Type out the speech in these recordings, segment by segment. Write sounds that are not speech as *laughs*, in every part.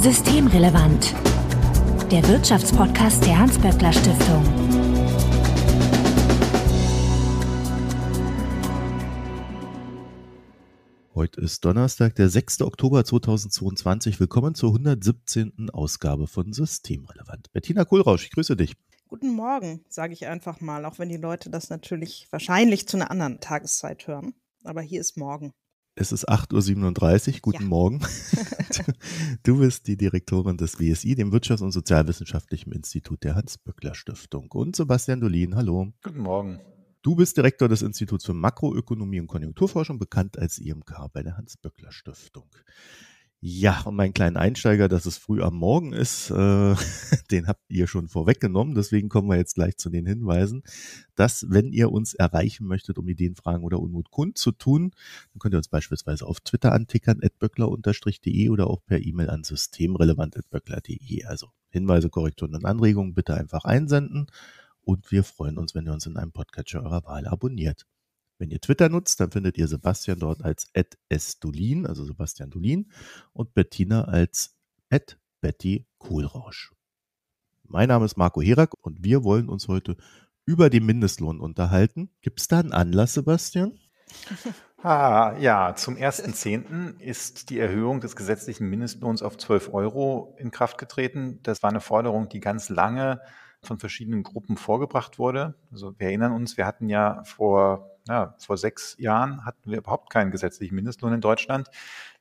Systemrelevant. Der Wirtschaftspodcast der Hans-Böckler Stiftung. Heute ist Donnerstag, der 6. Oktober 2022. Willkommen zur 117. Ausgabe von Systemrelevant. Bettina Kohlrausch, ich grüße dich. Guten Morgen, sage ich einfach mal, auch wenn die Leute das natürlich wahrscheinlich zu einer anderen Tageszeit hören. Aber hier ist morgen. Es ist 8.37 Uhr. Guten ja. Morgen. *laughs* Du bist die Direktorin des WSI, dem Wirtschafts- und Sozialwissenschaftlichen Institut der Hans-Böckler-Stiftung. Und Sebastian Dolin, hallo. Guten Morgen. Du bist Direktor des Instituts für Makroökonomie und Konjunkturforschung, bekannt als IMK bei der Hans-Böckler-Stiftung. Ja, und mein kleinen Einsteiger, dass es früh am Morgen ist, äh, *laughs* den habt ihr schon vorweggenommen. Deswegen kommen wir jetzt gleich zu den Hinweisen, dass wenn ihr uns erreichen möchtet, um Ideen, Fragen oder Unmut kundzutun, dann könnt ihr uns beispielsweise auf Twitter antickern, atböckler-de oder auch per E-Mail an systemrelevant.böckler.de. Also Hinweise, Korrekturen und Anregungen bitte einfach einsenden. Und wir freuen uns, wenn ihr uns in einem Podcatcher eurer Wahl abonniert. Wenn ihr Twitter nutzt, dann findet ihr Sebastian dort als @sdulin, also Sebastian Dulin, und Bettina als Betty Kohlrausch. Mein Name ist Marco Herak und wir wollen uns heute über den Mindestlohn unterhalten. Gibt es da einen Anlass, Sebastian? *laughs* Ah, ja, zum 1.10. ist die Erhöhung des gesetzlichen Mindestlohns auf 12 Euro in Kraft getreten. Das war eine Forderung, die ganz lange von verschiedenen Gruppen vorgebracht wurde. Also wir erinnern uns, wir hatten ja vor ja, vor sechs Jahren hatten wir überhaupt keinen gesetzlichen Mindestlohn in Deutschland.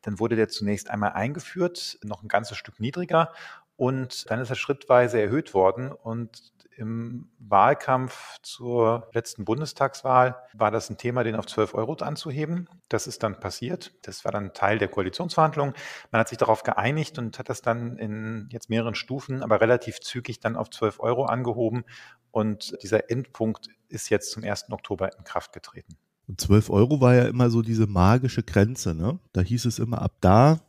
Dann wurde der zunächst einmal eingeführt, noch ein ganzes Stück niedriger. Und dann ist er schrittweise erhöht worden. Und im Wahlkampf zur letzten Bundestagswahl war das ein Thema, den auf 12 Euro anzuheben. Das ist dann passiert. Das war dann Teil der Koalitionsverhandlungen. Man hat sich darauf geeinigt und hat das dann in jetzt mehreren Stufen, aber relativ zügig dann auf 12 Euro angehoben. Und dieser Endpunkt ist jetzt zum 1. Oktober in Kraft getreten. Und 12 Euro war ja immer so diese magische Grenze. Ne? Da hieß es immer, ab da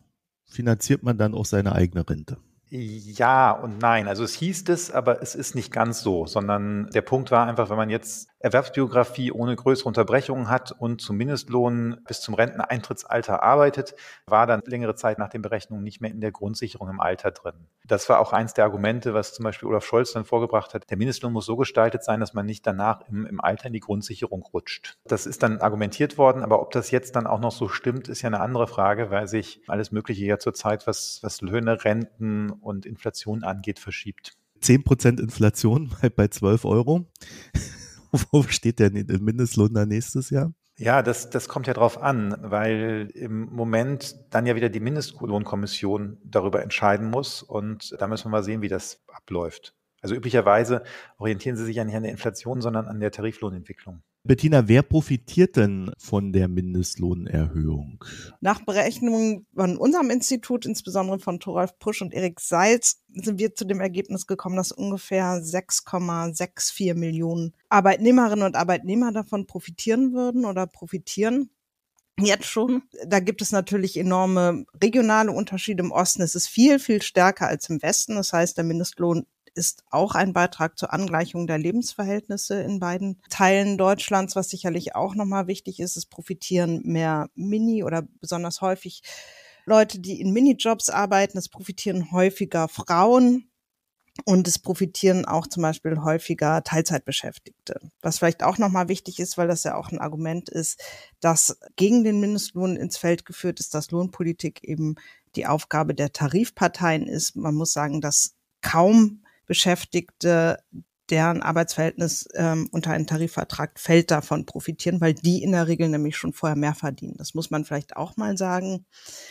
finanziert man dann auch seine eigene Rente. Ja und nein. Also es hieß es, aber es ist nicht ganz so, sondern der Punkt war einfach, wenn man jetzt Erwerbsbiografie ohne größere Unterbrechungen hat und zum Mindestlohn bis zum Renteneintrittsalter arbeitet, war dann längere Zeit nach den Berechnungen nicht mehr in der Grundsicherung im Alter drin. Das war auch eins der Argumente, was zum Beispiel Olaf Scholz dann vorgebracht hat. Der Mindestlohn muss so gestaltet sein, dass man nicht danach im, im Alter in die Grundsicherung rutscht. Das ist dann argumentiert worden, aber ob das jetzt dann auch noch so stimmt, ist ja eine andere Frage, weil sich alles Mögliche ja zurzeit, was, was Löhne, Renten und Inflation angeht, verschiebt. 10% Inflation bei, bei 12 Euro. *laughs* wo steht der Mindestlohn dann nächstes Jahr? Ja, das, das kommt ja drauf an, weil im Moment dann ja wieder die Mindestlohnkommission darüber entscheiden muss und da müssen wir mal sehen, wie das abläuft. Also üblicherweise orientieren Sie sich ja nicht an der Inflation, sondern an der Tariflohnentwicklung. Bettina, wer profitiert denn von der Mindestlohnerhöhung? Nach Berechnungen von unserem Institut, insbesondere von Thoralf Pusch und Erik Seitz, sind wir zu dem Ergebnis gekommen, dass ungefähr 6,64 Millionen Arbeitnehmerinnen und Arbeitnehmer davon profitieren würden oder profitieren. Jetzt schon. Da gibt es natürlich enorme regionale Unterschiede. Im Osten ist es viel, viel stärker als im Westen. Das heißt, der Mindestlohn ist auch ein Beitrag zur Angleichung der Lebensverhältnisse in beiden Teilen Deutschlands. Was sicherlich auch nochmal wichtig ist, es profitieren mehr Mini oder besonders häufig Leute, die in Minijobs arbeiten. Es profitieren häufiger Frauen. Und es profitieren auch zum Beispiel häufiger Teilzeitbeschäftigte. Was vielleicht auch nochmal wichtig ist, weil das ja auch ein Argument ist, dass gegen den Mindestlohn ins Feld geführt ist, dass Lohnpolitik eben die Aufgabe der Tarifparteien ist. Man muss sagen, dass kaum Beschäftigte deren Arbeitsverhältnis ähm, unter einen Tarifvertrag fällt, davon profitieren, weil die in der Regel nämlich schon vorher mehr verdienen. Das muss man vielleicht auch mal sagen,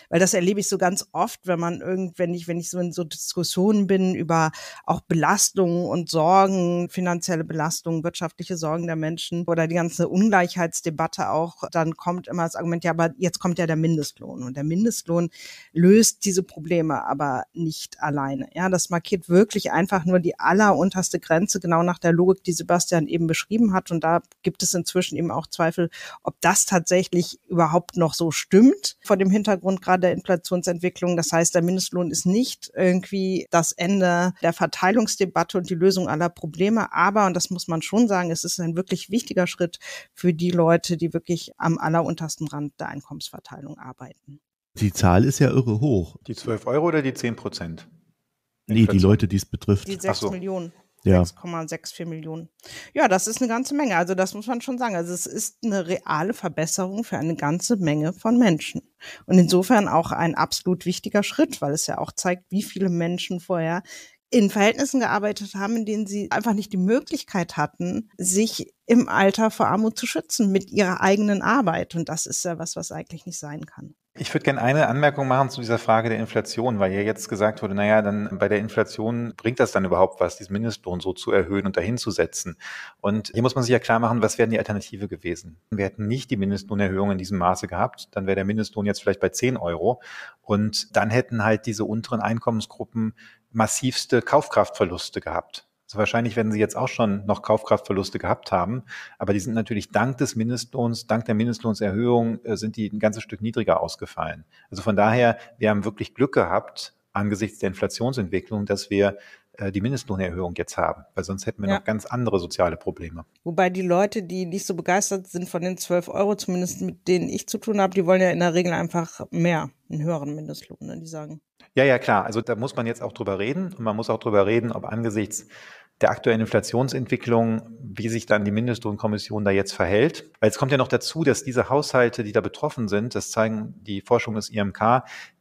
weil das erlebe ich so ganz oft, wenn man irgendwann, wenn ich, wenn ich so in so Diskussionen bin über auch Belastungen und Sorgen, finanzielle Belastungen, wirtschaftliche Sorgen der Menschen oder die ganze Ungleichheitsdebatte auch, dann kommt immer das Argument, ja, aber jetzt kommt ja der Mindestlohn und der Mindestlohn löst diese Probleme aber nicht alleine. Ja, das markiert wirklich einfach nur die allerunterste Grenze genau nach der Logik, die Sebastian eben beschrieben hat. Und da gibt es inzwischen eben auch Zweifel, ob das tatsächlich überhaupt noch so stimmt vor dem Hintergrund gerade der Inflationsentwicklung. Das heißt, der Mindestlohn ist nicht irgendwie das Ende der Verteilungsdebatte und die Lösung aller Probleme. Aber, und das muss man schon sagen, es ist ein wirklich wichtiger Schritt für die Leute, die wirklich am alleruntersten Rand der Einkommensverteilung arbeiten. Die Zahl ist ja irre hoch. Die 12 Euro oder die 10 Prozent? Nee, die Leute, die es betrifft. Die 6 so. Millionen. Ja. 6,64 Millionen. Ja, das ist eine ganze Menge. Also das muss man schon sagen. Also es ist eine reale Verbesserung für eine ganze Menge von Menschen. Und insofern auch ein absolut wichtiger Schritt, weil es ja auch zeigt, wie viele Menschen vorher in Verhältnissen gearbeitet haben, in denen sie einfach nicht die Möglichkeit hatten, sich im Alter vor Armut zu schützen mit ihrer eigenen Arbeit. Und das ist ja was, was eigentlich nicht sein kann. Ich würde gerne eine Anmerkung machen zu dieser Frage der Inflation, weil ja jetzt gesagt wurde, naja, dann bei der Inflation bringt das dann überhaupt was, diesen Mindestlohn so zu erhöhen und dahin zu setzen. Und hier muss man sich ja klar machen, was wären die Alternative gewesen? Wir hätten nicht die Mindestlohnerhöhung in diesem Maße gehabt, dann wäre der Mindestlohn jetzt vielleicht bei 10 Euro und dann hätten halt diese unteren Einkommensgruppen massivste Kaufkraftverluste gehabt. Also wahrscheinlich werden sie jetzt auch schon noch Kaufkraftverluste gehabt haben, aber die sind natürlich dank des Mindestlohns, dank der Mindestlohnserhöhung äh, sind die ein ganzes Stück niedriger ausgefallen. Also von daher, wir haben wirklich Glück gehabt angesichts der Inflationsentwicklung, dass wir äh, die Mindestlohnerhöhung jetzt haben, weil sonst hätten wir ja. noch ganz andere soziale Probleme. Wobei die Leute, die nicht so begeistert sind von den 12 Euro, zumindest mit denen ich zu tun habe, die wollen ja in der Regel einfach mehr, einen höheren Mindestlohn, ne? die sagen. Ja, ja, klar. Also da muss man jetzt auch drüber reden und man muss auch drüber reden, ob angesichts der aktuellen Inflationsentwicklung, wie sich dann die Mindestlohnkommission da jetzt verhält. Weil es kommt ja noch dazu, dass diese Haushalte, die da betroffen sind, das zeigen die Forschung des IMK,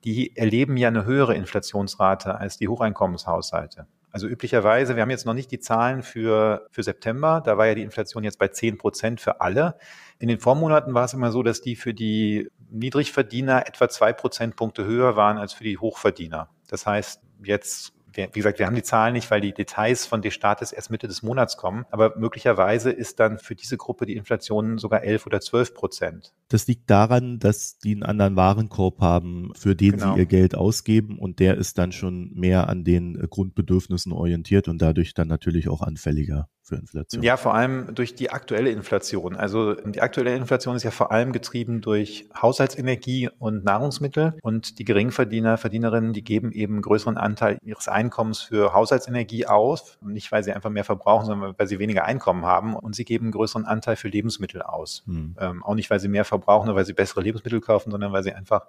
die erleben ja eine höhere Inflationsrate als die Hocheinkommenshaushalte. Also üblicherweise, wir haben jetzt noch nicht die Zahlen für, für September, da war ja die Inflation jetzt bei 10 Prozent für alle. In den Vormonaten war es immer so, dass die für die Niedrigverdiener etwa zwei Prozentpunkte höher waren als für die Hochverdiener. Das heißt, jetzt wir, wie gesagt, wir haben die Zahlen nicht, weil die Details von Destatis erst Mitte des Monats kommen. Aber möglicherweise ist dann für diese Gruppe die Inflation sogar 11 oder 12 Prozent. Das liegt daran, dass die einen anderen Warenkorb haben, für den genau. sie ihr Geld ausgeben. Und der ist dann schon mehr an den Grundbedürfnissen orientiert und dadurch dann natürlich auch anfälliger für Inflation. Ja, vor allem durch die aktuelle Inflation. Also die aktuelle Inflation ist ja vor allem getrieben durch Haushaltsenergie und Nahrungsmittel. Und die Geringverdiener, Verdienerinnen, die geben eben einen größeren Anteil ihres Einkommens für Haushaltsenergie aus. Nicht, weil sie einfach mehr verbrauchen, sondern weil sie weniger Einkommen haben. Und sie geben einen größeren Anteil für Lebensmittel aus. Hm. Ähm, auch nicht, weil sie mehr verbrauchen oder weil sie bessere Lebensmittel kaufen, sondern weil sie einfach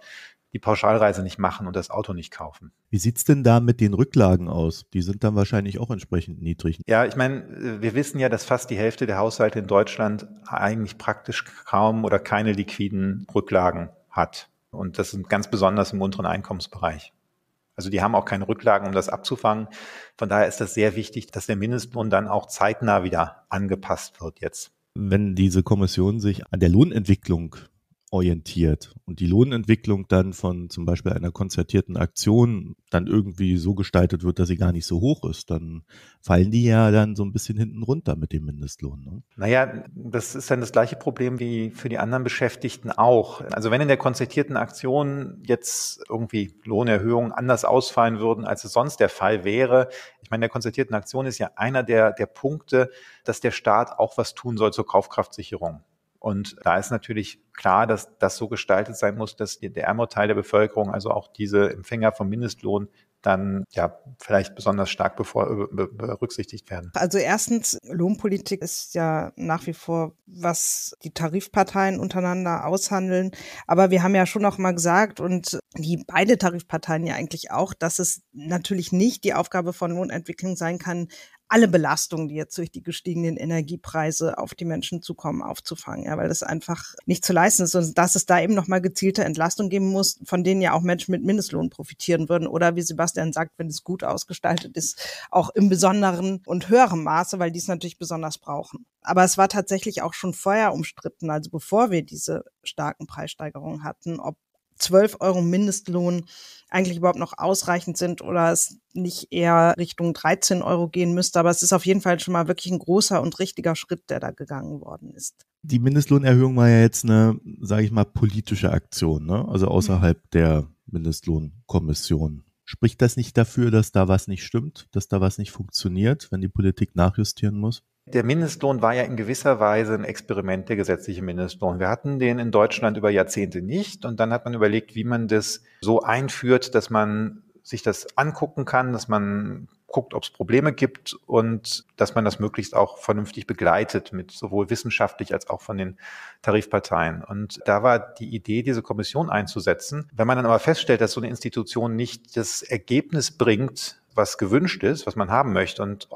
die Pauschalreise nicht machen und das Auto nicht kaufen. Wie sieht es denn da mit den Rücklagen aus? Die sind dann wahrscheinlich auch entsprechend niedrig. Ja, ich meine, äh, wir wir wissen ja, dass fast die Hälfte der Haushalte in Deutschland eigentlich praktisch kaum oder keine liquiden Rücklagen hat. Und das sind ganz besonders im unteren Einkommensbereich. Also die haben auch keine Rücklagen, um das abzufangen. Von daher ist das sehr wichtig, dass der Mindestlohn dann auch zeitnah wieder angepasst wird jetzt. Wenn diese Kommission sich an der Lohnentwicklung orientiert und die Lohnentwicklung dann von zum Beispiel einer konzertierten Aktion dann irgendwie so gestaltet wird, dass sie gar nicht so hoch ist, dann fallen die ja dann so ein bisschen hinten runter mit dem Mindestlohn. Ne? Naja, das ist dann das gleiche Problem wie für die anderen Beschäftigten auch. Also wenn in der konzertierten Aktion jetzt irgendwie Lohnerhöhungen anders ausfallen würden, als es sonst der Fall wäre, ich meine, in der konzertierten Aktion ist ja einer der, der Punkte, dass der Staat auch was tun soll zur Kaufkraftsicherung. Und da ist natürlich klar, dass das so gestaltet sein muss, dass der ärmere Teil der Bevölkerung, also auch diese Empfänger vom Mindestlohn, dann ja vielleicht besonders stark bevor, berücksichtigt werden. Also erstens, Lohnpolitik ist ja nach wie vor, was die Tarifparteien untereinander aushandeln. Aber wir haben ja schon auch mal gesagt und die beide Tarifparteien ja eigentlich auch, dass es natürlich nicht die Aufgabe von Lohnentwicklung sein kann, alle Belastungen, die jetzt durch die gestiegenen Energiepreise auf die Menschen zukommen, aufzufangen, ja, weil das einfach nicht zu leisten ist und dass es da eben nochmal gezielte Entlastung geben muss, von denen ja auch Menschen mit Mindestlohn profitieren würden oder wie Sebastian sagt, wenn es gut ausgestaltet ist, auch im besonderen und höherem Maße, weil die es natürlich besonders brauchen. Aber es war tatsächlich auch schon vorher umstritten, also bevor wir diese starken Preissteigerungen hatten, ob 12 Euro Mindestlohn eigentlich überhaupt noch ausreichend sind oder es nicht eher Richtung 13 Euro gehen müsste. Aber es ist auf jeden Fall schon mal wirklich ein großer und richtiger Schritt, der da gegangen worden ist. Die Mindestlohnerhöhung war ja jetzt eine, sage ich mal, politische Aktion, ne? also mhm. außerhalb der Mindestlohnkommission. Spricht das nicht dafür, dass da was nicht stimmt, dass da was nicht funktioniert, wenn die Politik nachjustieren muss? Der Mindestlohn war ja in gewisser Weise ein Experiment der gesetzliche Mindestlohn. Wir hatten den in Deutschland über Jahrzehnte nicht und dann hat man überlegt, wie man das so einführt, dass man sich das angucken kann, dass man guckt, ob es Probleme gibt und dass man das möglichst auch vernünftig begleitet mit sowohl wissenschaftlich als auch von den Tarifparteien. Und da war die Idee, diese Kommission einzusetzen. Wenn man dann aber feststellt, dass so eine Institution nicht das Ergebnis bringt, was gewünscht ist, was man haben möchte. Und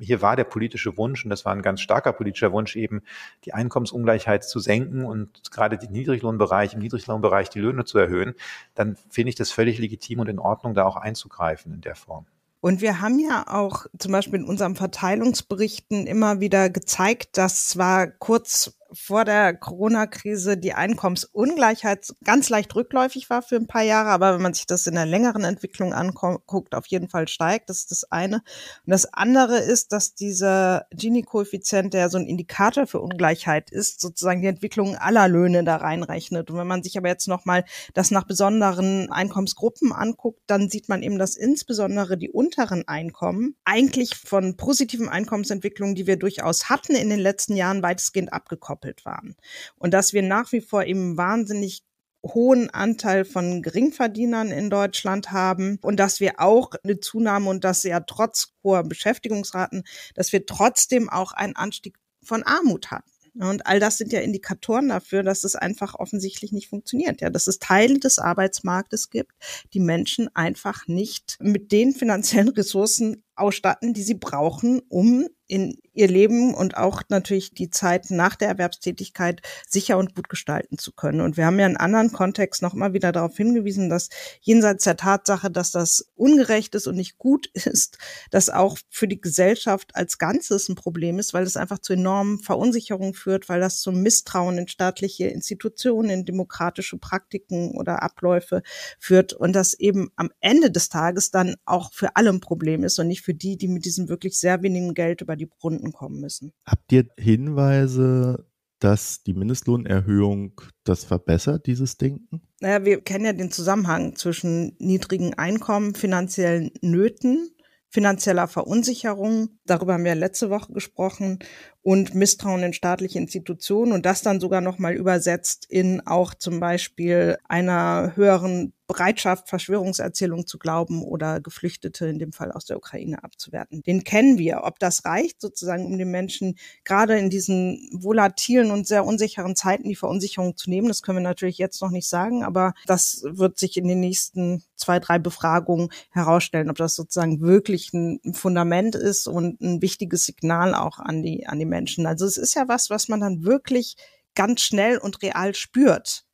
hier war der politische Wunsch, und das war ein ganz starker politischer Wunsch, eben die Einkommensungleichheit zu senken und gerade den Niedriglohnbereich, im Niedriglohnbereich die Löhne zu erhöhen, dann finde ich das völlig legitim und in Ordnung, da auch einzugreifen in der Form. Und wir haben ja auch zum Beispiel in unseren Verteilungsberichten immer wieder gezeigt, dass zwar kurz vor der Corona-Krise die Einkommensungleichheit ganz leicht rückläufig war für ein paar Jahre, aber wenn man sich das in der längeren Entwicklung anguckt, auf jeden Fall steigt. Das ist das eine. Und das andere ist, dass dieser Gini-Koeffizient, der so ein Indikator für Ungleichheit ist, sozusagen die Entwicklung aller Löhne da reinrechnet. Und wenn man sich aber jetzt nochmal das nach besonderen Einkommensgruppen anguckt, dann sieht man eben, dass insbesondere die unteren Einkommen eigentlich von positiven Einkommensentwicklungen, die wir durchaus hatten in den letzten Jahren, weitestgehend abgekoppelt gekoppelt waren. Und dass wir nach wie vor eben wahnsinnig hohen Anteil von Geringverdienern in Deutschland haben und dass wir auch eine Zunahme und dass ja trotz hoher Beschäftigungsraten, dass wir trotzdem auch einen Anstieg von Armut hatten. Und all das sind ja Indikatoren dafür, dass es einfach offensichtlich nicht funktioniert. Ja, dass es Teile des Arbeitsmarktes gibt, die Menschen einfach nicht mit den finanziellen Ressourcen ausstatten, die sie brauchen, um in ihr Leben und auch natürlich die Zeit nach der Erwerbstätigkeit sicher und gut gestalten zu können. Und wir haben ja in anderen Kontext noch mal wieder darauf hingewiesen, dass jenseits der Tatsache, dass das ungerecht ist und nicht gut *laughs* ist, das auch für die Gesellschaft als Ganzes ein Problem ist, weil es einfach zu enormen Verunsicherungen führt, weil das zum Misstrauen in staatliche Institutionen, in demokratische Praktiken oder Abläufe führt und das eben am Ende des Tages dann auch für alle ein Problem ist und nicht für die, die mit diesem wirklich sehr wenigen Geld über die die Runden kommen müssen. Habt ihr Hinweise, dass die Mindestlohnerhöhung das verbessert, dieses Denken? Naja, wir kennen ja den Zusammenhang zwischen niedrigen Einkommen, finanziellen Nöten finanzieller Verunsicherung. Darüber haben wir letzte Woche gesprochen und Misstrauen in staatliche Institutionen und das dann sogar nochmal übersetzt in auch zum Beispiel einer höheren Bereitschaft, Verschwörungserzählungen zu glauben oder Geflüchtete in dem Fall aus der Ukraine abzuwerten. Den kennen wir. Ob das reicht, sozusagen, um den Menschen gerade in diesen volatilen und sehr unsicheren Zeiten die Verunsicherung zu nehmen, das können wir natürlich jetzt noch nicht sagen, aber das wird sich in den nächsten zwei, drei Befragungen herausstellen, ob das sozusagen wirklich ein Fundament ist und ein wichtiges Signal auch an die, an die Menschen. Also es ist ja was, was man dann wirklich ganz schnell und real spürt.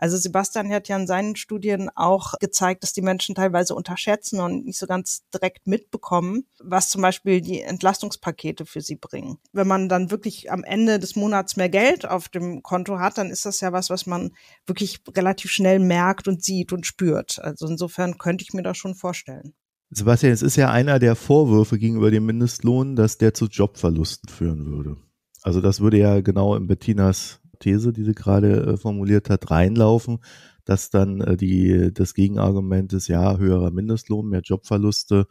Also Sebastian hat ja in seinen Studien auch gezeigt, dass die Menschen teilweise unterschätzen und nicht so ganz direkt mitbekommen, was zum Beispiel die Entlastungspakete für sie bringen. Wenn man dann wirklich am Ende des Monats mehr Geld auf dem Konto hat, dann ist das ja was, was man wirklich relativ schnell merkt und sieht und spürt. Also insofern könnte ich mir das schon vorstellen. Sebastian, es ist ja einer der Vorwürfe gegenüber dem Mindestlohn, dass der zu Jobverlusten führen würde. Also das würde ja genau in Bettinas These, die sie gerade äh, formuliert hat, reinlaufen, dass dann äh, die, das Gegenargument ist, ja, höherer Mindestlohn, mehr Jobverluste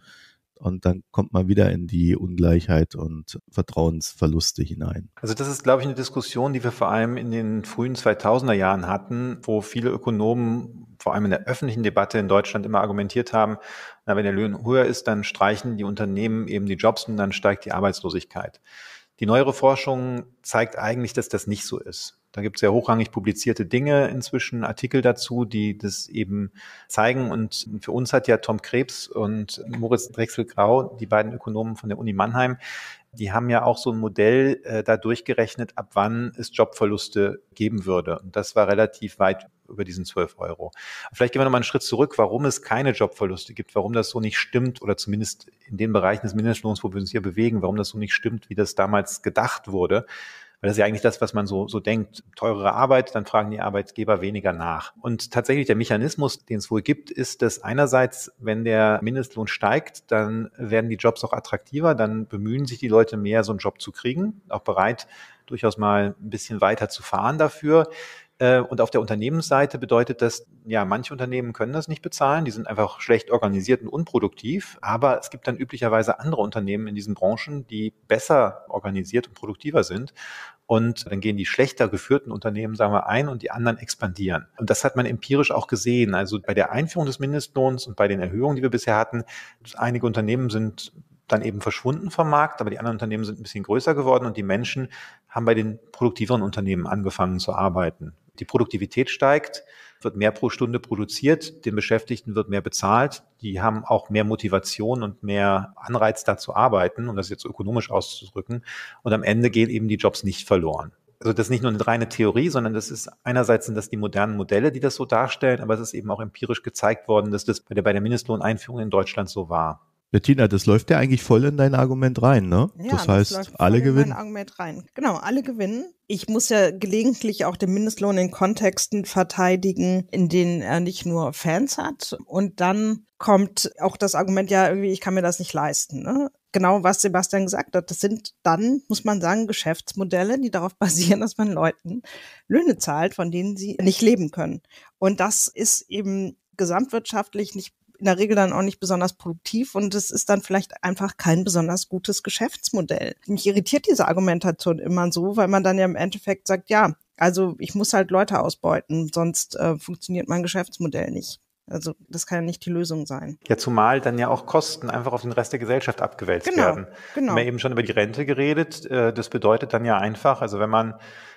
und dann kommt man wieder in die Ungleichheit und Vertrauensverluste hinein. Also das ist, glaube ich, eine Diskussion, die wir vor allem in den frühen 2000er Jahren hatten, wo viele Ökonomen vor allem in der öffentlichen Debatte in Deutschland immer argumentiert haben, na, wenn der Löhne höher ist, dann streichen die Unternehmen eben die Jobs und dann steigt die Arbeitslosigkeit. Die neuere Forschung zeigt eigentlich, dass das nicht so ist. Da gibt es ja hochrangig publizierte Dinge inzwischen, Artikel dazu, die das eben zeigen. Und für uns hat ja Tom Krebs und Moritz Drechselgrau, die beiden Ökonomen von der Uni Mannheim, die haben ja auch so ein Modell äh, da durchgerechnet, ab wann es Jobverluste geben würde. Und das war relativ weit über diesen 12 Euro. Vielleicht gehen wir nochmal einen Schritt zurück, warum es keine Jobverluste gibt, warum das so nicht stimmt oder zumindest in den Bereichen des Mindestlohns, wo wir uns hier bewegen, warum das so nicht stimmt, wie das damals gedacht wurde. Weil das ist ja eigentlich das, was man so, so denkt. Teurere Arbeit, dann fragen die Arbeitgeber weniger nach. Und tatsächlich der Mechanismus, den es wohl gibt, ist, dass einerseits, wenn der Mindestlohn steigt, dann werden die Jobs auch attraktiver, dann bemühen sich die Leute mehr, so einen Job zu kriegen, auch bereit, durchaus mal ein bisschen weiter zu fahren dafür. Äh, und auf der Unternehmensseite bedeutet das, ja, manche Unternehmen können das nicht bezahlen, die sind einfach schlecht organisiert und unproduktiv, aber es gibt dann üblicherweise andere Unternehmen in diesen Branchen, die besser organisiert und produktiver sind. Und dann gehen die schlechter geführten Unternehmen, sagen wir, ein und die anderen expandieren. Und das hat man empirisch auch gesehen. Also bei der Einführung des Mindestlohns und bei den Erhöhungen, die wir bisher hatten, einige Unternehmen sind dann eben verschwunden vom Markt, aber die anderen Unternehmen sind ein bisschen größer geworden und die Menschen haben bei den produktiveren Unternehmen angefangen zu arbeiten. Die Produktivität steigt, wird mehr pro Stunde produziert, den Beschäftigten wird mehr bezahlt, die haben auch mehr Motivation und mehr Anreiz da zu arbeiten, um das jetzt ökonomisch auszudrücken. Und am Ende gehen eben die Jobs nicht verloren also das ist nicht nur eine reine Theorie, sondern das ist einerseits sind das die modernen Modelle, die das so darstellen, aber es ist eben auch empirisch gezeigt worden, dass das bei der, bei der Mindestlohneinführung in Deutschland so war. Bettina, das läuft ja eigentlich voll in dein Argument rein, ne? Ja, das, das heißt, alle gewinnen. Argument rein. Genau, alle gewinnen. Ich muss ja gelegentlich auch den Mindestlohn in Kontexten verteidigen, in denen er nicht nur Fans hat. Und dann kommt auch das Argument, ja, irgendwie, ich kann mir das nicht leisten. Ne? Genau, was Sebastian gesagt hat. Das sind dann, muss man sagen, Geschäftsmodelle, die darauf *laughs* basieren, dass man Leuten Löhne zahlt, von denen sie nicht leben können. Und das ist eben gesamtwirtschaftlich nicht in der Regel dann auch nicht besonders produktiv und es ist dann vielleicht einfach kein besonders gutes Geschäftsmodell. Mich irritiert diese Argumentation immer so, weil man dann ja im Endeffekt sagt, ja, also ich muss halt Leute ausbeuten, sonst äh, funktioniert mein Geschäftsmodell nicht. Also das kann ja nicht die Lösung sein. Ja, zumal dann ja auch Kosten einfach auf den Rest der Gesellschaft abgewälzt genau, werden. Genau. Wir haben ja eben schon über die Rente geredet. Äh, das bedeutet dann ja einfach, also wenn man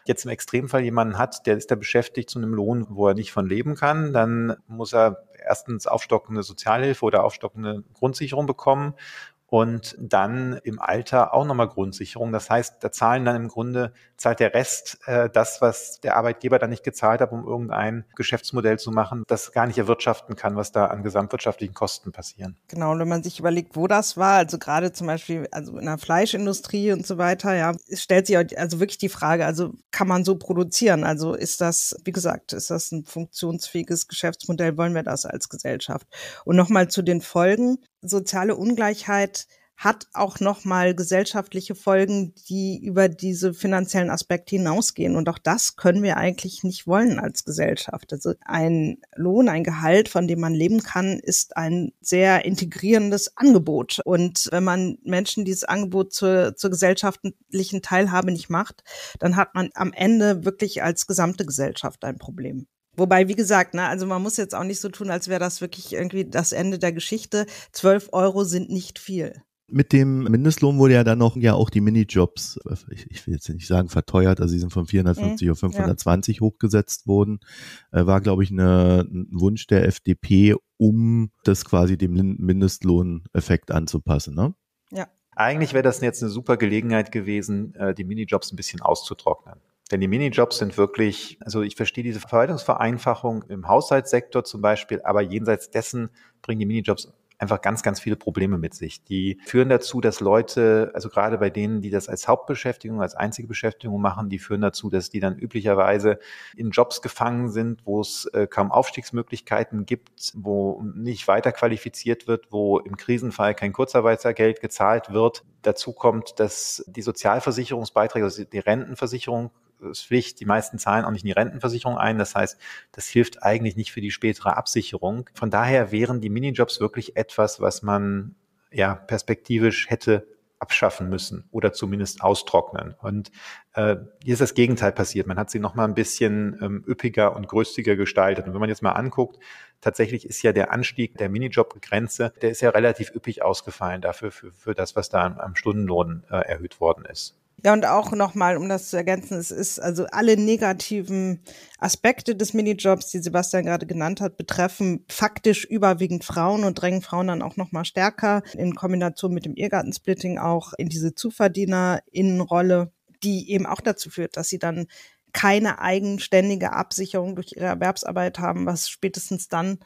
jetzt im Extremfall jemanden hat, der ist da beschäftigt zu einem Lohn, wo er nicht von leben kann, dann muss er erstens aufstockende Sozialhilfe oder aufstockende Grundsicherung bekommen und dann im Alter auch nochmal Grundsicherung. Das heißt, da zahlen dann im Grunde, zahlt der Rest äh, das, was der Arbeitgeber dann nicht gezahlt hat, um irgendein Geschäftsmodell zu machen, das gar nicht erwirtschaften kann, was da an gesamtwirtschaftlichen Kosten passieren. Genau, und wenn man sich überlegt, wo das war, also gerade zum Beispiel also in der Fleischindustrie und so weiter, ja, es stellt sich also wirklich die Frage, also kann man so produzieren? Also ist das, wie gesagt, ist das ein funktionsfähiges Geschäftsmodell? Wollen wir das als Gesellschaft? Und nochmal zu den Folgen soziale Ungleichheit hat auch nochmal gesellschaftliche Folgen, die über diese finanziellen Aspekte hinausgehen. Und auch das können wir eigentlich nicht wollen als Gesellschaft. Also ein Lohn, ein Gehalt, von dem man leben kann, ist ein sehr integrierendes Angebot. Und wenn man Menschen dieses Angebot zur, zur gesellschaftlichen Teilhabe nicht macht, dann hat man am Ende wirklich als gesamte Gesellschaft ein Problem. Wobei, wie gesagt, ne, also man muss jetzt auch nicht so tun, als wäre das wirklich irgendwie das Ende der Geschichte. Zwölf Euro sind nicht viel. Mit dem Mindestlohn wurde ja dann noch ja auch die Minijobs, ich, ich will jetzt nicht sagen verteuert, also sie sind von 450 äh, mhm, auf 520 ja. hochgesetzt worden, äh, war glaube ich eine, ein Wunsch der FDP, um das quasi dem Mindestlohneffekt anzupassen, ne? Ja. Eigentlich wäre das jetzt eine super Gelegenheit gewesen, äh, die Minijobs ein bisschen auszutrocknen. Denn die Minijobs sind wirklich, also ich verstehe diese Verwaltungsvereinfachung im Haushaltssektor zum Beispiel, aber jenseits dessen bringen die Minijobs einfach ganz, ganz viele Probleme mit sich. Die führen dazu, dass Leute, also gerade bei denen, die das als Hauptbeschäftigung, als einzige Beschäftigung machen, die führen dazu, dass die dann üblicherweise in Jobs gefangen sind, wo es äh, kaum Aufstiegsmöglichkeiten gibt, wo nicht weiterqualifiziert wird, wo im Krisenfall kein Kurzarbeitergeld gezahlt wird. Dazu kommt, dass die Sozialversicherungsbeiträge, also die Rentenversicherung Rentenversicherungspflicht. Die meisten zahlen auch nicht in die Rentenversicherung ein. Das heißt, das hilft eigentlich nicht für die spätere Absicherung. Von daher wären die Minijobs wirklich etwas, was man ja perspektivisch hätte abschaffen müssen oder zumindest austrocknen. Und äh, hier ist das Gegenteil passiert. Man hat sie noch mal ein bisschen ähm, üppiger und größtiger gestaltet. Und wenn man jetzt mal anguckt, tatsächlich ist ja der Anstieg der Minijob-Grenze, der ist ja relativ üppig ausgefallen dafür, für, für das, was da am, am Stundenlohn äh, erhöht worden ist. Ja, und auch nochmal, um das zu ergänzen, es ist also alle negativen Aspekte des Minijobs, die Sebastian gerade genannt hat, betreffen faktisch überwiegend Frauen und drängen Frauen dann auch nochmal stärker in Kombination mit dem Irrgartensplitting auch in diese Zuverdienerinnenrolle, die eben auch dazu führt, dass sie dann keine eigenständige Absicherung durch ihre Erwerbsarbeit haben, was spätestens dann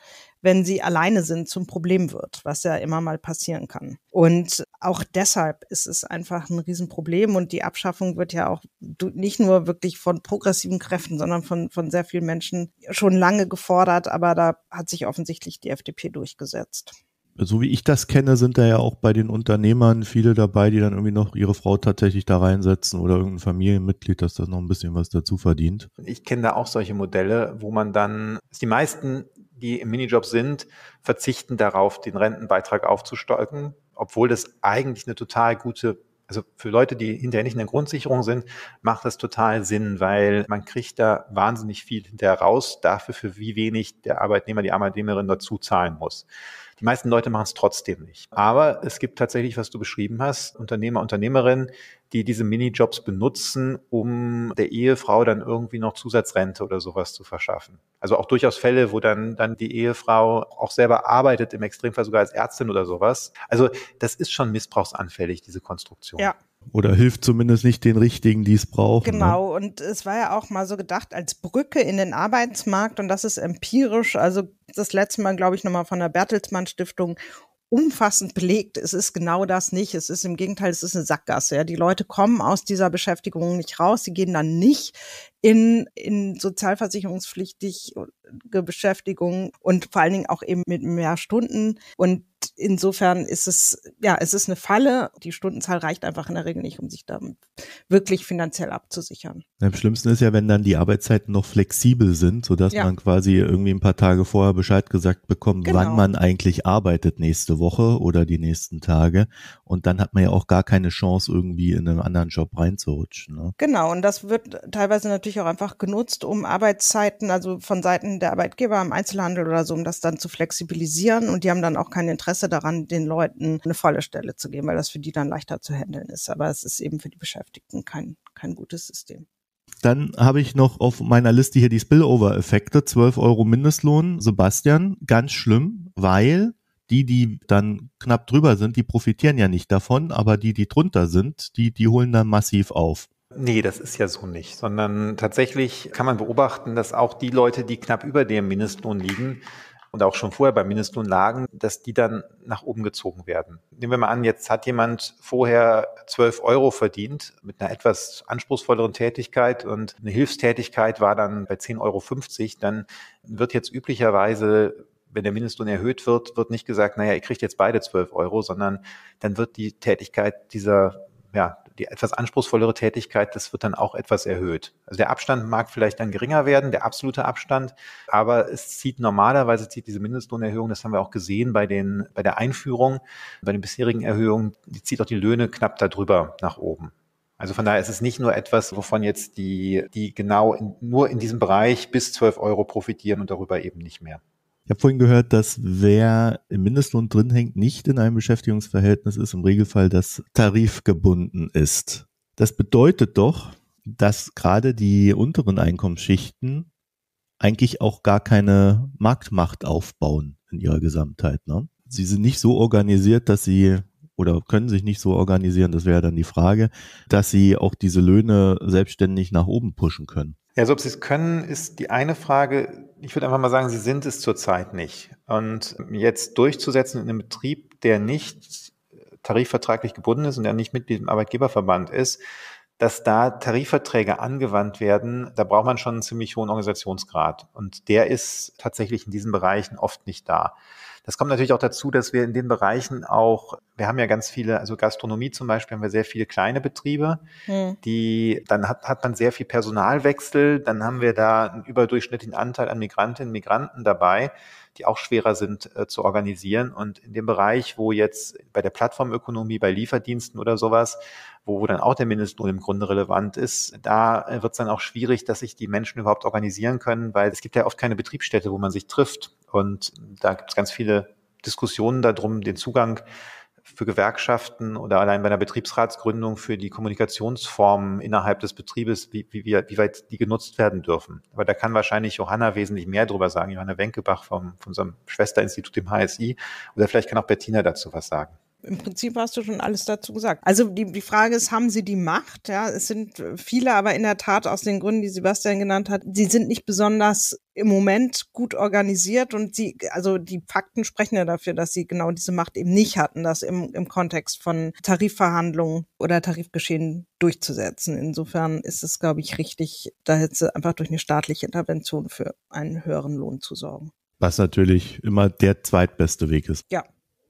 wenn sie alleine sind, zum Problem wird, was ja immer mal passieren kann. Und auch deshalb ist es einfach ein Riesenproblem und die Abschaffung wird ja auch nicht nur wirklich von progressiven Kräften, sondern von, von sehr vielen Menschen schon lange gefordert, aber da hat sich offensichtlich die FDP durchgesetzt so wie ich das kenne, sind da ja auch bei den Unternehmern viele dabei, die dann irgendwie noch ihre Frau tatsächlich da reinsetzen oder irgendein Familienmitglied, dass das noch ein bisschen was dazu verdient. Ich kenne da auch solche Modelle, wo man dann, die meisten die im Minijob sind, verzichten darauf, den Rentenbeitrag aufzustocken, obwohl das eigentlich eine total gute also für Leute, die hinterher nicht in der Grundsicherung sind, macht das total Sinn, weil man kriegt da wahnsinnig viel hinterher raus, dafür für wie wenig der Arbeitnehmer, die Arbeitnehmerin dazu zahlen muss. Die meisten Leute machen es trotzdem nicht. Aber es gibt tatsächlich, was du beschrieben hast, Unternehmer, Unternehmerinnen, die diese Minijobs benutzen, um der Ehefrau dann irgendwie noch Zusatzrente oder sowas zu verschaffen. Also auch durchaus Fälle, wo dann, dann die Ehefrau auch selber arbeitet, im Extremfall sogar als Ärztin oder sowas. Also das ist schon missbrauchsanfällig, diese Konstruktion. Ja, oder hilft zumindest nicht den Richtigen, die es brauchen. Ne? Genau, ne? und es war ja auch mal so gedacht als Brücke in den Arbeitsmarkt und das ist empirisch. Also das letzte Mal, glaube ich, nochmal von der Bertelsmann Stiftung umfassend belegt. Es ist genau das nicht. Es ist im Gegenteil, es ist eine Sackgasse. Ja. Die Leute kommen aus dieser Beschäftigung nicht raus. Sie gehen dann nicht in, in sozialversicherungspflichtige Beschäftigung und vor allen Dingen auch eben mit mehr Stunden. Und insofern ist es, ja, es ist eine Falle. Die Stundenzahl reicht einfach in der Regel nicht, um sich da wirklich finanziell abzusichern. Am schlimmsten ist ja, wenn dann die Arbeitszeiten noch flexibel sind, sodass ja. man quasi irgendwie ein paar Tage vorher Bescheid gesagt bekommt, genau. wann man eigentlich arbeitet nächste Woche oder die nächsten Tage. Und dann hat man ja auch gar keine Chance, irgendwie in einen anderen Job reinzurutschen. Ne? Genau, und das wird teilweise natürlich auch einfach genutzt, um Arbeitszeiten, also von Seiten der Arbeitgeber im Einzelhandel oder so, um das dann zu flexibilisieren. Und die haben dann auch kein Interesse Interesse daran, den Leuten eine volle Stelle zu geben, weil das für die dann leichter zu handeln ist. Aber es ist eben für die Beschäftigten kein, kein gutes System. Dann habe ich noch auf meiner Liste hier die Spillover-Effekte. 12 Euro Mindestlohn, Sebastian, ganz schlimm, weil die, die dann knapp drüber sind, die profitieren ja nicht davon, aber die, die drunter sind, die, die holen dann massiv auf. Nee, das ist ja so nicht, sondern tatsächlich kann man beobachten, dass auch die Leute, die knapp über dem Mindestlohn liegen, und auch schon vorher beim Mindestlohn lagen, dass die dann nach oben gezogen werden. Nehmen wir mal an, jetzt hat jemand vorher 12 Euro verdient mit einer etwas anspruchsvolleren Tätigkeit und eine Hilfstätigkeit war dann bei 10,50 Euro, dann wird jetzt üblicherweise wenn der Mindestlohn erhöht wird, wird nicht gesagt, naja, ihr kriegt jetzt beide 12 Euro, sondern dann wird die Tätigkeit dieser ja, die etwas anspruchsvollere Tätigkeit, das wird dann auch etwas erhöht. Also der Abstand mag vielleicht dann geringer werden, der absolute Abstand, aber es zieht normalerweise zieht diese Mindestlohnerhöhung, das haben wir auch gesehen bei den bei der Einführung, bei den bisherigen Erhöhungen, die zieht auch die Löhne knapp darüber nach oben. Also von daher ist es nicht nur etwas, wovon jetzt die, die genau in, nur in diesem Bereich bis 12 Euro profitieren und darüber eben nicht mehr. Ich habe vorhin gehört, dass wer im Mindestlohn drin hängt, nicht in einem Beschäftigungsverhältnis ist, im Regelfall das tarifgebunden ist. Das bedeutet doch, dass gerade die unteren Einkommensschichten eigentlich auch gar keine Marktmacht aufbauen in ihrer Gesamtheit. Ne? Sie sind nicht so organisiert, dass sie oder können sich nicht so organisieren, das wäre dann die Frage, dass sie auch diese Löhne selbstständig nach oben pushen können. Ja, also ob sie es können, ist die eine Frage. Ich würde einfach mal sagen, sie sind es zurzeit nicht. Und jetzt durchzusetzen in einem Betrieb, der nicht tarifvertraglich gebunden ist und der nicht Mitglied im Arbeitgeberverband ist, dass da Tarifverträge angewandt werden, da braucht man schon einen ziemlich hohen Organisationsgrad. Und der ist tatsächlich in diesen Bereichen oft nicht da. Das kommt natürlich auch dazu, dass wir in den Bereichen auch, wir haben ja ganz viele, also Gastronomie zum Beispiel haben wir sehr viele kleine Betriebe, hm. die, dann hat, hat man sehr viel Personalwechsel, dann haben wir da einen überdurchschnittlichen Anteil an Migrantinnen und Migranten dabei die auch schwerer sind äh, zu organisieren. Und in dem Bereich, wo jetzt bei der Plattformökonomie, bei Lieferdiensten oder sowas, wo, wo dann auch der Mindestlohn im Grunde relevant ist, da äh, wird es dann auch schwierig, dass sich die Menschen überhaupt organisieren können, weil es gibt ja oft keine Betriebsstätte, wo man sich trifft. Und da gibt es ganz viele Diskussionen darum, den Zugang für Gewerkschaften oder allein bei einer Betriebsratsgründung für die Kommunikationsformen innerhalb des Betriebes, wie, wie, wie weit die genutzt werden dürfen. Aber da kann wahrscheinlich Johanna wesentlich mehr drüber sagen, Johanna Wenkebach vom, von unserem Schwesterinstitut im HSI. Oder vielleicht kann auch Bettina dazu was sagen im Prinzip hast du schon alles dazu gesagt. Also die, die Frage ist, haben sie die Macht? Ja, es sind viele, aber in der Tat aus den Gründen, die Sebastian genannt hat, sie sind nicht besonders im Moment gut organisiert und sie, also die Fakten sprechen ja dafür, dass sie genau diese Macht eben nicht hatten, das im, im Kontext von Tarifverhandlungen oder Tarifgeschehen durchzusetzen. Insofern ist es, glaube ich, richtig, da jetzt einfach durch eine staatliche Intervention für einen höheren Lohn zu sorgen. Was natürlich immer der zweitbeste Weg ist. Ja,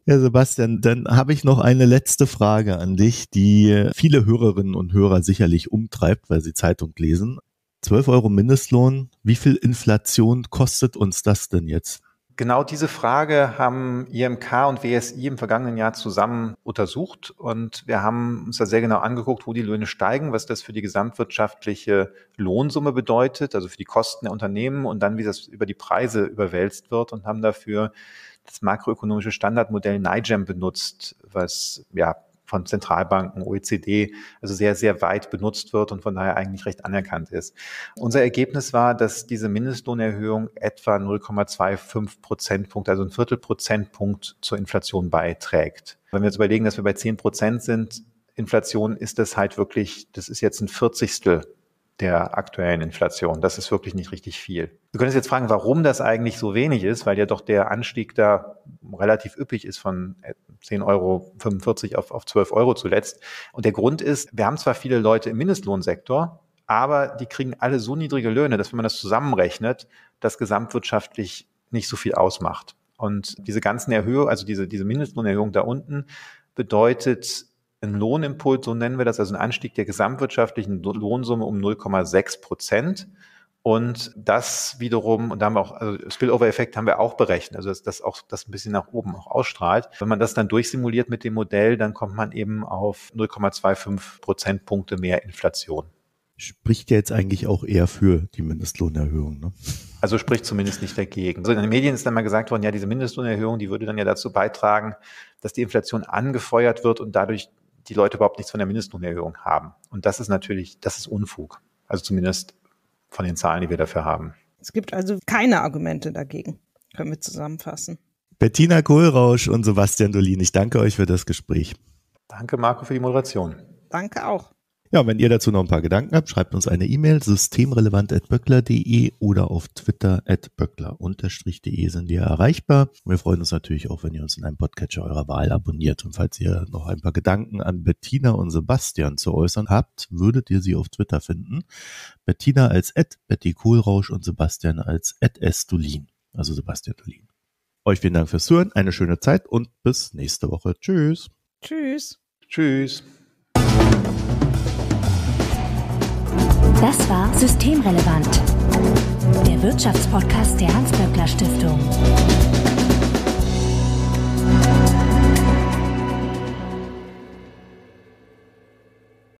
ja, Sebastian, dann habe ich noch eine letzte Frage an dich, die viele Hörerinnen und Hörer sicherlich umtreibt, weil sie Zeitung lesen. 12 Euro Mindestlohn, wie viel Inflation kostet uns das denn jetzt? Genau diese Frage haben IMK und WSI im vergangenen Jahr zusammen untersucht und wir haben uns da sehr genau angeguckt, wo die Löhne steigen, was das für die gesamtwirtschaftliche Lohnsumme bedeutet, also für die Kosten der Unternehmen und dann, wie das über die Preise überwälzt wird und haben dafür das makroökonomische Standardmodell NIGEM benutzt, was ja von Zentralbanken, OECD, also sehr, sehr weit benutzt wird und von daher eigentlich recht anerkannt ist. Unser Ergebnis war, dass diese Mindestlohnerhöhung etwa 0,25 Prozentpunkte, also ein Viertelprozentpunkt zur Inflation beiträgt. Wenn wir jetzt überlegen, dass wir bei 10 Prozent sind, Inflation ist das halt wirklich, das ist jetzt ein Vierzigstel der aktuellen Inflation. Das ist wirklich nicht richtig viel. Du könntest jetzt fragen, warum das eigentlich so wenig ist, weil ja doch der Anstieg da relativ üppig ist von 10,45 äh, Euro auf, auf 12 Euro zuletzt. Und der Grund ist, wir haben zwar viele Leute im Mindestlohnsektor, aber die kriegen alle so niedrige Löhne, dass wenn man das zusammenrechnet, das gesamtwirtschaftlich nicht so viel ausmacht. Und diese ganzen Erhöhungen, also diese, diese Mindestlohnerhöhung da unten, bedeutet einen Lohnimpuls, so nennen wir das, also einen Anstieg der gesamtwirtschaftlichen Lohnsumme um 0,6 Prozent. Und das wiederum, und da haben wir auch, also Spillover-Effekt haben wir auch berechnet, also dass das auch das ein bisschen nach oben auch ausstrahlt. Wenn man das dann durchsimuliert mit dem Modell, dann kommt man eben auf 0,25 Prozentpunkte mehr Inflation. Spricht ja jetzt eigentlich auch eher für die Mindestlohnerhöhung, ne? Also spricht zumindest nicht dagegen. Also in den Medien ist dann mal gesagt worden, ja, diese Mindestlohnerhöhung, die würde dann ja dazu beitragen, dass die Inflation angefeuert wird und dadurch die Leute überhaupt nichts von der Mindestlohnerhöhung haben. Und das ist natürlich, das ist Unfug. Also zumindest von den Zahlen, die wir dafür haben. Es gibt also keine Argumente dagegen, können wir zusammenfassen. Bettina Kohlrausch und Sebastian Dolin, ich danke euch für das Gespräch. Danke, Marco, für die Moderation. Danke auch. Ja, wenn ihr dazu noch ein paar Gedanken habt, schreibt uns eine E-Mail, systemrelevant.böckler.de oder auf Twitter at böckler-de sind wir erreichbar. wir freuen uns natürlich auch, wenn ihr uns in einem Podcatcher eurer Wahl abonniert. Und falls ihr noch ein paar Gedanken an Bettina und Sebastian zu äußern habt, würdet ihr sie auf Twitter finden. Bettina als at Betty Kohlrausch und Sebastian als at Estulin, also Sebastian Dulin. Euch vielen Dank fürs Zuhören, eine schöne Zeit und bis nächste Woche. Tschüss. Tschüss. Tschüss. Das war Systemrelevant, der Wirtschaftspodcast der Hans-Böckler Stiftung.